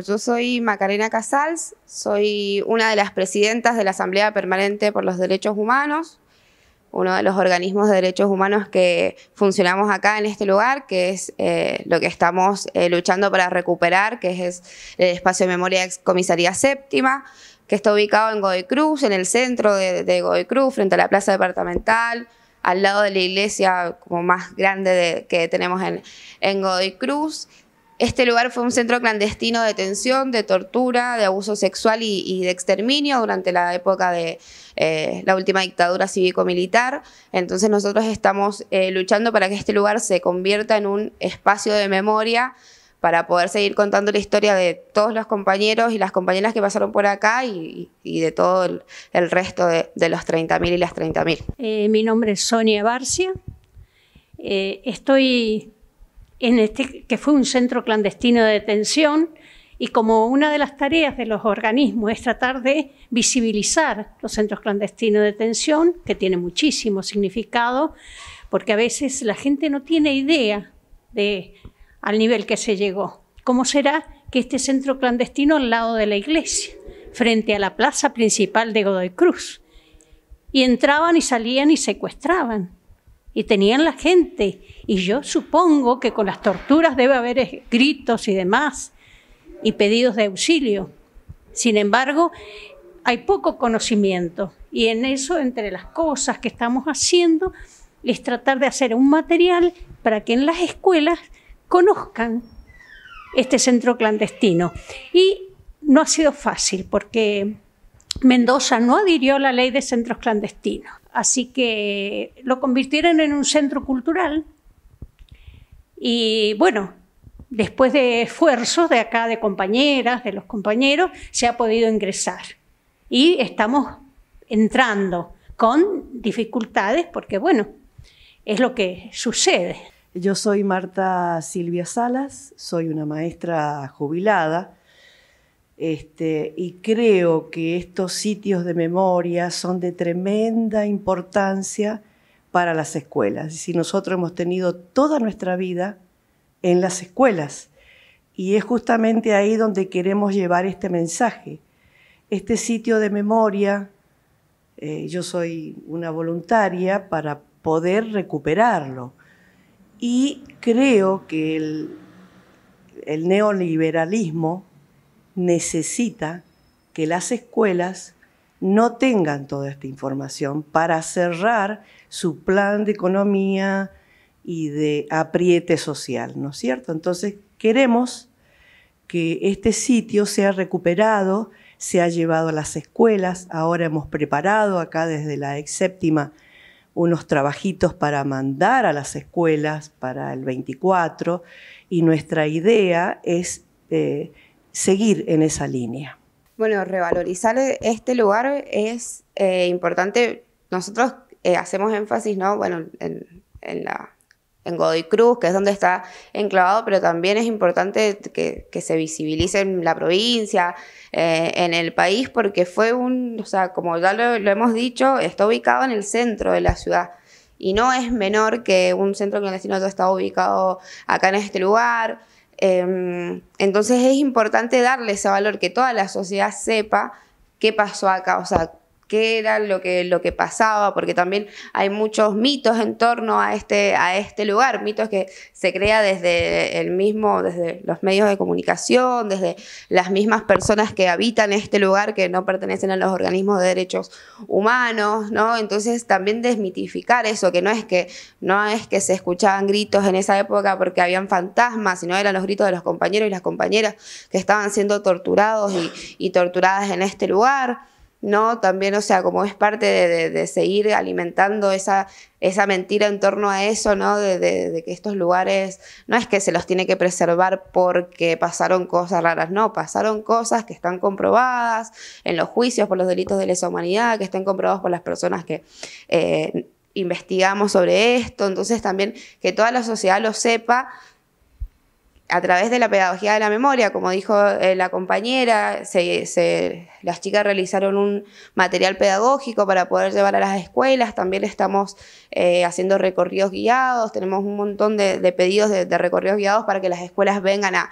yo soy Macarena Casals, soy una de las presidentas de la Asamblea Permanente por los Derechos Humanos, uno de los organismos de derechos humanos que funcionamos acá en este lugar, que es eh, lo que estamos eh, luchando para recuperar, que es el espacio de memoria ex comisaría séptima, que está ubicado en Godoy Cruz, en el centro de, de Godoy Cruz, frente a la plaza departamental, al lado de la iglesia como más grande que tenemos en, en Godoy Cruz. Este lugar fue un centro clandestino de detención, de tortura, de abuso sexual y, de exterminio durante la época de eh, la última dictadura cívico-militar. Entonces nosotros estamos eh, luchando para que este lugar se convierta en un espacio de memoria para poder seguir contando la historia de todos los compañeros y las compañeras que pasaron por acá y, de todo el, resto de, los 30.000 y las 30.000. Eh, mi nombre es Sonia Barcia. estoy este, que fue un centro clandestino de detención, y como una de las tareas de los organismos es tratar de visibilizar los centros clandestinos de detención, que tiene muchísimo significado, porque a veces la gente no tiene idea de al nivel que se llegó. ¿Cómo será que este centro clandestino al lado de la iglesia, frente a la plaza principal de Godoy Cruz? Y entraban y salían y secuestraban y tenían la gente. Y yo supongo que con las torturas debe haber gritos y demás y pedidos de auxilio. Sin embargo, hay poco conocimiento y en eso, entre las cosas que estamos haciendo, es tratar de hacer un material para que en las escuelas conozcan este centro clandestino. Y no ha sido fácil porque Mendoza no adhirió a la ley de centros clandestinos. Así que lo convirtieron en un centro cultural y bueno, después de esfuerzos de acá, de compañeras, de los compañeros, se ha podido ingresar. Y estamos entrando con dificultades porque bueno, es lo que sucede. Yo soy Marta Silvia Salas, soy una maestra jubilada este, y creo que estos sitios de memoria son de tremenda importancia para las escuelas. Si nosotros hemos tenido toda nuestra vida en las escuelas, y es justamente ahí donde queremos llevar este mensaje. Este sitio de memoria, eh, yo soy una voluntaria para poder recuperarlo. Y creo que el neoliberalismo necesita que las escuelas no tengan toda esta información para cerrar su plan de economía y de apriete social, ¿no es cierto? Entonces queremos que este sitio sea recuperado, se ha llevado a las escuelas, ahora hemos preparado acá desde la ex séptima unos trabajitos para mandar a las escuelas para el 24 y nuestra idea es eh, seguir en esa línea. Bueno, revalorizar este lugar es eh, importante. Nosotros eh, hacemos énfasis, ¿no? Bueno, en, Godoy Cruz, que es donde está enclavado, pero también es importante que, se visibilice en la provincia, eh, en el país, porque fue un, o sea, como ya lo, hemos dicho, está ubicado en el centro de la ciudad. Y no es menor que un centro clandestino ya está ubicado acá en este lugar, Em, entonces es importante darle ese valor, que toda la sociedad sepa qué pasó acá, o sea, qué era lo que, lo que pasaba, porque también hay muchos mitos en torno a este, a este lugar, mitos que se crea desde el mismo, desde los medios de comunicación, desde las mismas personas que habitan este lugar, que no pertenecen a los organismos de derechos humanos, ¿no? Entonces también desmitificar eso, que no es que, no es que se escuchaban gritos en esa época porque habían fantasmas, sino eran los gritos de los compañeros y las compañeras que estaban siendo torturados y, y torturadas en este lugar. ¿no? También, o sea, como es parte de, seguir alimentando esa, esa mentira en torno a eso, ¿no? De, que estos lugares no es que se los tiene que preservar porque pasaron cosas raras, no, pasaron cosas que están comprobadas en los juicios por los delitos de lesa humanidad, que están comprobados por las personas que... Eh, investigamos sobre esto, entonces también que toda la sociedad lo sepa a través de la pedagogía de la memoria, como dijo eh, la compañera, las chicas realizaron un material pedagógico para poder llevar a las escuelas, también estamos eh, haciendo recorridos guiados, tenemos un montón de, pedidos de, recorridos guiados para que las escuelas vengan a,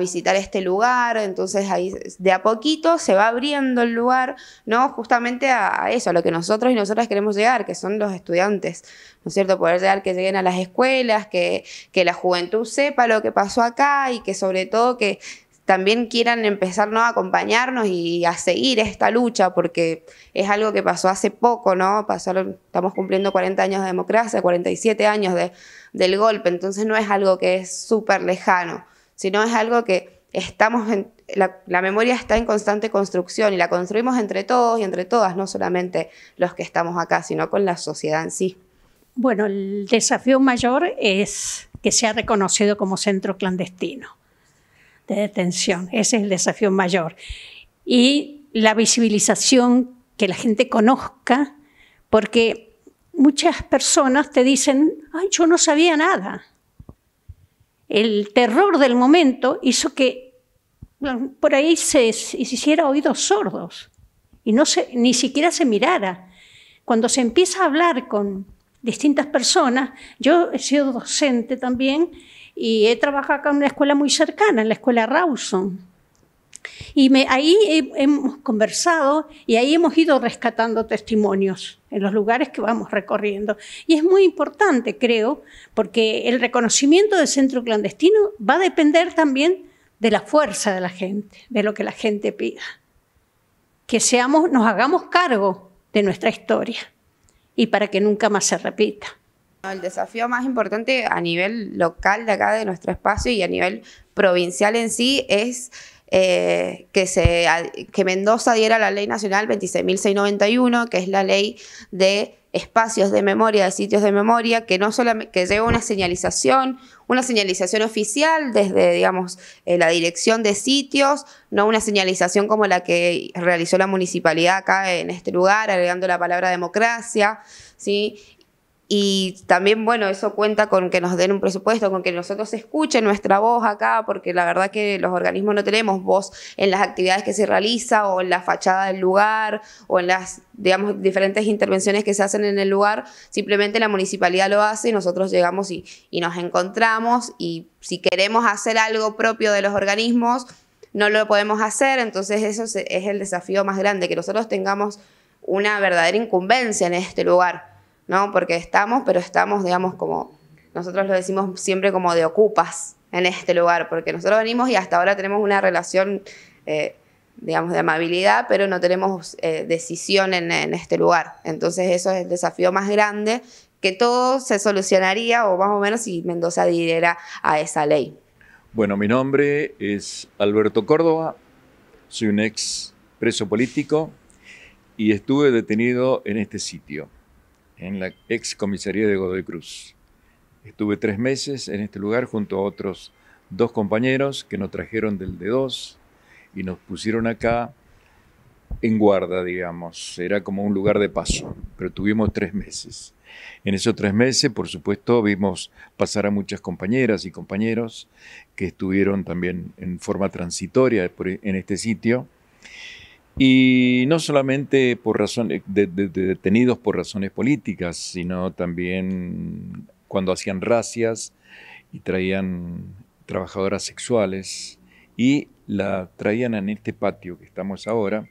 visitar este lugar, entonces ahí de a poquito se va abriendo el lugar, ¿no? Justamente a, eso, a lo que nosotros y nosotras queremos llegar, que son los estudiantes, ¿no es cierto? Poder llegar, que lleguen a las escuelas, que, que la juventud sepa lo que pasó aquí, y que sobre todo que también quieran empezar a acompañarnos y a seguir esta lucha, porque es algo que pasó hace poco, ¿no? Pasó, estamos cumpliendo 40 años de democracia, 47 años de, del golpe, entonces no es algo que es súper lejano, sino es algo que estamos en, la, la, memoria está en constante construcción y la construimos entre todos y entre todas, no solamente los que estamos acá, sino con la sociedad en sí. Bueno, el desafío mayor es que ha reconocido como centro clandestino de detención. Ese es el desafío mayor. Y la visibilización, que la gente conozca, porque muchas personas te dicen, ay, yo no sabía nada. El terror del momento hizo que por ahí se, se, hiciera oídos sordos y no se, ni siquiera se mirara. Cuando se empieza a hablar con distintas personas. Yo he sido docente también y he trabajado acá en una escuela muy cercana, en la escuela Rawson. Y me, ahí hemos conversado y ahí hemos ido rescatando testimonios en los lugares que vamos recorriendo. Y es muy importante, creo, porque el reconocimiento del centro clandestino va a depender también de la fuerza de la gente, de lo que la gente pida. Que seamos, nos hagamos cargo de nuestra historia y para que nunca más se repita. El desafío más importante a nivel local de acá, de nuestro espacio y a nivel provincial en sí, es eh, que, se, que Mendoza diera la ley nacional 26.691, que es la ley de espacios de memoria, de sitios de memoria, que no solamente que lleva una señalización, una señalización oficial desde, digamos, eh, la dirección de sitios, no una señalización como la que realizó la municipalidad acá en este lugar, agregando la palabra democracia, ¿sí? Y también, bueno, eso cuenta con que nos den un presupuesto, con que nosotros escuchen nuestra voz acá, porque la verdad que los organismos no tenemos voz en las actividades que se realiza o en la fachada del lugar o en las, digamos, diferentes intervenciones que se hacen en el lugar. Simplemente la municipalidad lo hace y nosotros llegamos y nos encontramos y si queremos hacer algo propio de los organismos, no lo podemos hacer. Entonces eso es el desafío más grande, que nosotros tengamos una verdadera incumbencia en este lugar ¿no? Porque estamos, pero estamos, digamos, como nosotros lo decimos siempre como de ocupas en este lugar, porque nosotros venimos y hasta ahora tenemos una relación, eh, digamos, de amabilidad, pero no tenemos eh, decisión en, este lugar. Entonces eso es el desafío más grande que todo se solucionaría o más o menos si Mendoza adhiriera a esa ley. Bueno, mi nombre es Alberto Córdoba, soy un ex preso político y estuve detenido en este sitio en la ex comisaría de Godoy Cruz. Estuve tres meses en este lugar junto a otros dos compañeros que nos trajeron del D2 y nos pusieron acá en guarda, digamos. Era como un lugar de paso, pero tuvimos tres meses. En esos tres meses, por supuesto, vimos pasar a muchas compañeras y compañeros que estuvieron también en forma transitoria e, en este sitio. Y no solamente por razones eh, de, detenidos por razones políticas, sino también cuando hacían racias y traían trabajadoras sexuales y la traían en este patio que estamos ahora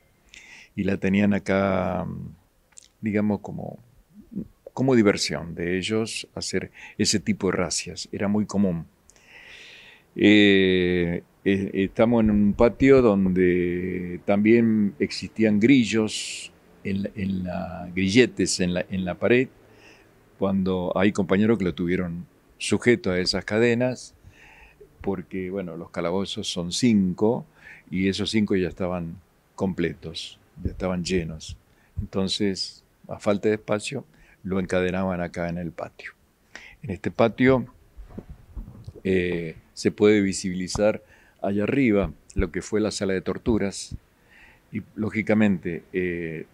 y la tenían acá, digamos, como, como diversión de ellos hacer ese tipo de racias. Era muy común. Eh, estamos en un patio donde también existían grillos, en grilletes en la, pared, cuando hay compañeros que lo tuvieron sujeto a esas cadenas, porque bueno, los calabozos son cinco y esos cinco ya estaban completos, ya estaban llenos. Entonces, a falta de espacio, lo encadenaban acá en el patio. En este patio eh, se puede visibilizar allá arriba lo que fue la sala de torturas y lógicamente eh,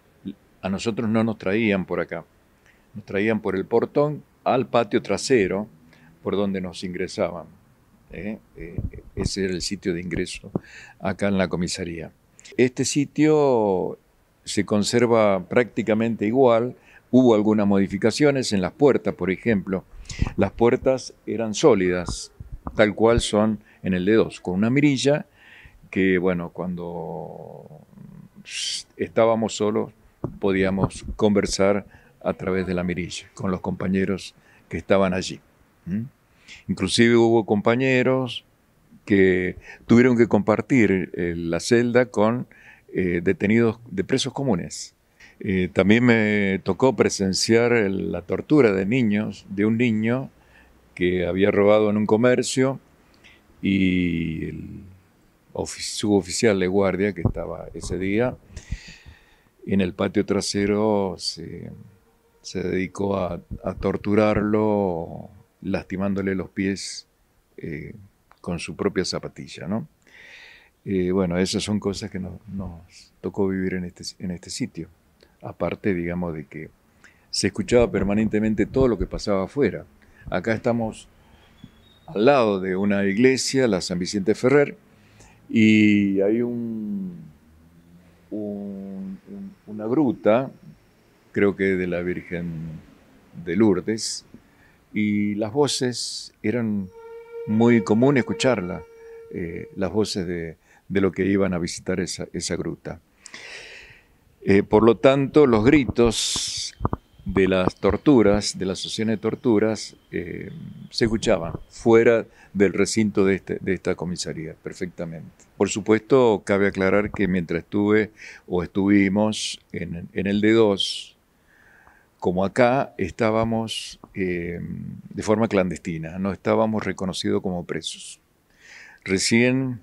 a nosotros no nos traían por acá, nos traían por el portón al patio trasero por donde nos ingresaban. ¿eh? Eh, ese era el sitio de ingreso acá en la comisaría. Este sitio se conserva prácticamente igual, hubo algunas modificaciones en las puertas, por ejemplo. Las puertas eran sólidas, tal cual son en el D2, con una mirilla que, bueno, cuando estábamos solos podíamos conversar a través de la mirilla con los compañeros que estaban allí. Inclusive hubo compañeros que tuvieron que compartir eh, la celda con eh, detenidos de presos comunes. Eh, también me tocó presenciar la tortura de niños, de un niño que había robado en un comercio y el suboficial de guardia que estaba ese día. En el patio trasero se, dedicó a, torturarlo lastimándole los pies eh, con su propia zapatilla, eh, bueno, esas son cosas que nos tocó vivir este, en este sitio. Aparte, digamos, de que se escuchaba permanentemente todo lo que pasaba afuera. Acá estamos al lado de una iglesia, la San Vicente Ferrer, y hay un, una gruta, creo que de la Virgen de Lourdes, y las voces eran muy común escucharla, eh, las voces de, los que iban a visitar esa, gruta. Eh, por lo tanto, los gritos de las torturas, de la asociación de torturas, eh, se escuchaba fuera del recinto este, de, esta comisaría, perfectamente. Por supuesto, cabe aclarar que mientras estuve o estuvimos en, el D2, como acá estábamos eh, de forma clandestina, no estábamos reconocidos como presos. Recién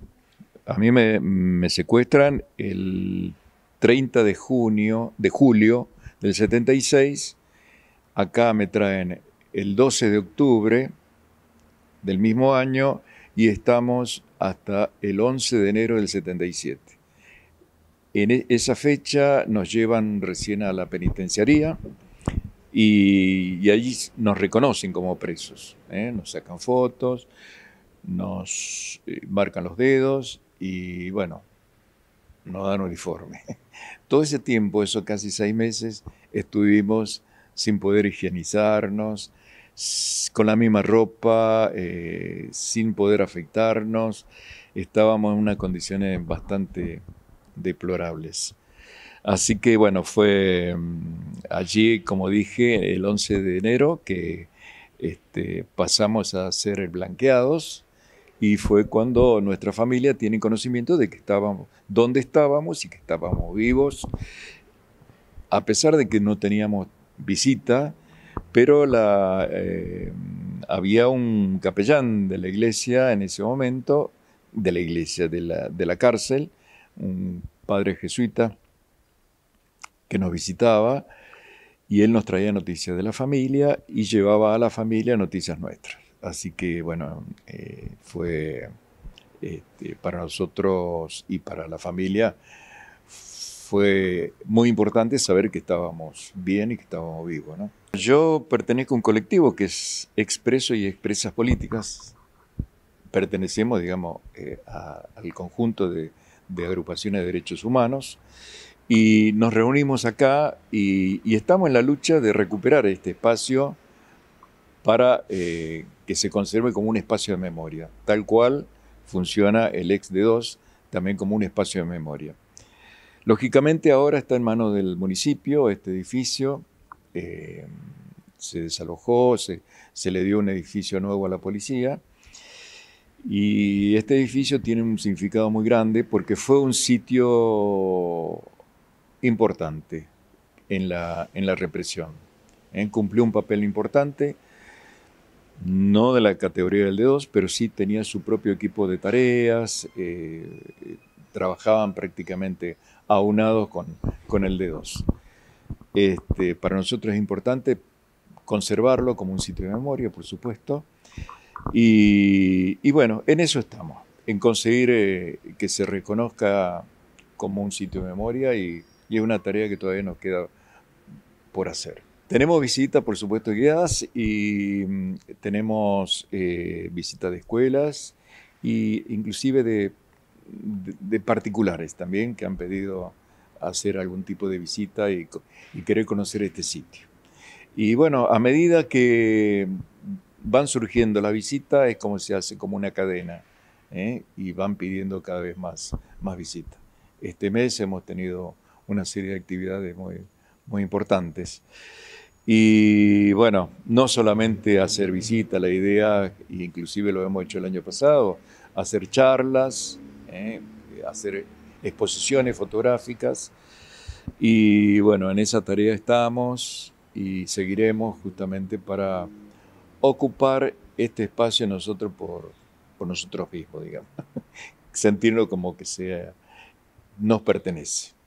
a mí me, me secuestran el 30 de junio, de julio del 76. Acá me traen el 12 de octubre del mismo año y estamos hasta el 11 de enero del 77. En e, esa fecha nos llevan recién a la penitenciaría y, allí nos reconocen como presos. ¿eh? Nos sacan fotos, nos eh, marcan los dedos y bueno, no dan uniforme. Todo ese tiempo, esos casi seis meses, estuvimos sin poder higienizarnos, con la misma ropa, eh, sin poder afectarnos. Estábamos en unas condiciones bastante deplorables. Así que bueno, fue mm, allí, como dije, el 11 de enero que este, pasamos a ser blanqueados y fue cuando nuestra familia tiene conocimiento de que estábamos, dónde estábamos y que estábamos vivos, a pesar de que no teníamos visita, pero la, eh, había un capellán de la iglesia en ese momento, de la iglesia, de la cárcel, un padre jesuita que nos visitaba y él nos traía noticias de la familia y llevaba a la familia noticias nuestras. Así que bueno, eh, fue este, para nosotros y para la familia fue muy importante saber que estábamos bien y que estábamos vivos. ¿no? Yo pertenezco a un colectivo que es Expreso y Expresas Políticas. Pertenecemos, digamos, eh, al conjunto de, agrupaciones de derechos humanos y nos reunimos acá y, y, estamos en la lucha de recuperar este espacio para eh, que se conserve como un espacio de memoria, tal cual funciona el ex de 2 también como un espacio de memoria. Lógicamente ahora está en manos del municipio este edificio, eh, se desalojó, se, le dio un edificio nuevo a la policía y este edificio tiene un significado muy grande porque fue un sitio importante en la, represión. ¿eh? Cumplió un papel importante no de la categoría del D2, pero sí tenía su propio equipo de tareas, eh, trabajaban prácticamente aunados con, con el D2. Este, para nosotros es importante conservarlo como un sitio de memoria, por supuesto. Y, bueno, en eso estamos, en conseguir eh, que se reconozca como un sitio de memoria y, y es una tarea que todavía nos queda por hacer. Tenemos visitas, por supuesto, guiadas y mm, tenemos eh, visitas de escuelas e inclusive de, particulares también que han pedido hacer algún tipo de visita y, querer conocer este sitio. Y bueno, a medida que van surgiendo las visitas, es como se hace como una cadena ¿eh? y van pidiendo cada vez más, más visitas. Este mes hemos tenido una serie de actividades muy, muy importantes. Y bueno, no solamente hacer visitas, la idea, inclusive lo hemos hecho el año pasado, hacer charlas, ¿eh? hacer exposiciones fotográficas. Y bueno, en esa tarea estamos y seguiremos justamente para ocupar este espacio nosotros por, por nosotros mismos, digamos. Sentirlo como que sea, nos pertenece.